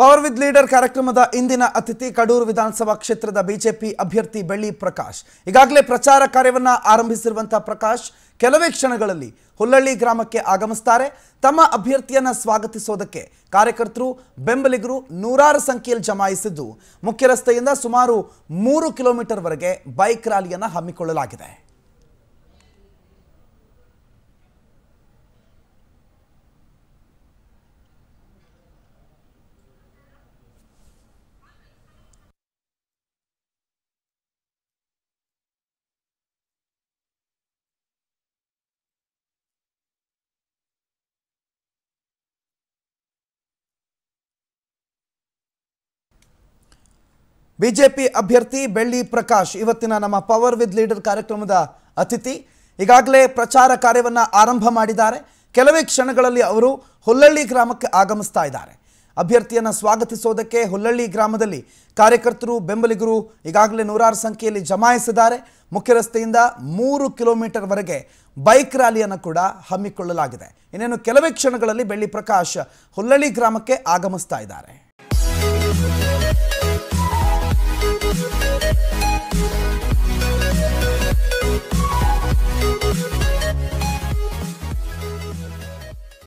power with leader ಕಾರ್ಯಕ್ರಮದ ಇಂದಿನ ಅತಿಥಿ ಕಡೂರು ವಿಧಾನಸಭಾ ಕ್ಷೇತ್ರದ ಬಿಜೆಪಿ ಅಭ್ಯರ್ಥಿ ಬೆಳ್ಳಿ ಪ್ರಕಾಶ್ ಈಗಾಗಲೇ ಪ್ರಚಾರ ಕಾರ್ಯವನ್ನು ಆರಂಭಿಸಿರುವಂತಹ ಪ್ರಕಾಶ್ ಕೆಲವೇ ಕ್ಷಣಗಳಲ್ಲಿ ಹುಲ್ಲಳ್ಳಿ ಗ್ರಾಮಕ್ಕೆ ಆಗಮಿಸ್ತಾರೆ ತಮ್ಮ ಅಭ್ಯರ್ಥಿಯನ್ನು ಸ್ವಾಗತಿಸೋದಕ್ಕೆ ಕಾರ್ಯಕರ್ತರು ಬೆಂಬಲಿಗರು ನೂರಾರು ಸಂಖ್ಯೆಯಲ್ಲಿ ಜಮಾಯಿಸಿದ್ದು ಮುಖ್ಯ ರಸ್ತೆಯಿಂದ ಸುಮಾರು ಮೂರು ಕಿಲೋಮೀಟರ್ವರೆಗೆ ಬೈಕ್ ರ್ಯಾಲಿಯನ್ನು ಹಮ್ಮಿಕೊಳ್ಳಲಾಗಿದೆ ಬಿಜೆಪಿ ಅಭ್ಯರ್ಥಿ ಬೆಳ್ಳಿ ಪ್ರಕಾಶ್ ಇವತ್ತಿನ ನಮ್ಮ ಪವರ್ ವಿತ್ ಲೀಡರ್ ಕಾರ್ಯಕ್ರಮದ ಅತಿಥಿ ಈಗಾಗಲೇ ಪ್ರಚಾರ ಕಾರ್ಯವನ್ನು ಆರಂಭ ಮಾಡಿದ್ದಾರೆ ಕೆಲವೇ ಕ್ಷಣಗಳಲ್ಲಿ ಅವರು ಹುಲ್ಲಳ್ಳಿ ಗ್ರಾಮಕ್ಕೆ ಆಗಮಿಸ್ತಾ ಇದ್ದಾರೆ ಅಭ್ಯರ್ಥಿಯನ್ನು ಸ್ವಾಗತಿಸೋದಕ್ಕೆ ಹುಲ್ಲಳ್ಳಿ ಗ್ರಾಮದಲ್ಲಿ ಕಾರ್ಯಕರ್ತರು ಬೆಂಬಲಿಗರು ಈಗಾಗಲೇ ನೂರಾರು ಸಂಖ್ಯೆಯಲ್ಲಿ ಜಮಾಯಿಸಿದ್ದಾರೆ ಮುಖ್ಯ ರಸ್ತೆಯಿಂದ ಮೂರು ಕಿಲೋಮೀಟರ್ವರೆಗೆ ಬೈಕ್ ರ್ಯಾಲಿಯನ್ನು ಕೂಡ ಹಮ್ಮಿಕೊಳ್ಳಲಾಗಿದೆ ಇನ್ನೇನು ಕೆಲವೇ ಕ್ಷಣಗಳಲ್ಲಿ ಬೆಳ್ಳಿ ಪ್ರಕಾಶ್ ಹುಲ್ಲಳ್ಳಿ ಗ್ರಾಮಕ್ಕೆ ಆಗಮಿಸ್ತಾ ಇದ್ದಾರೆ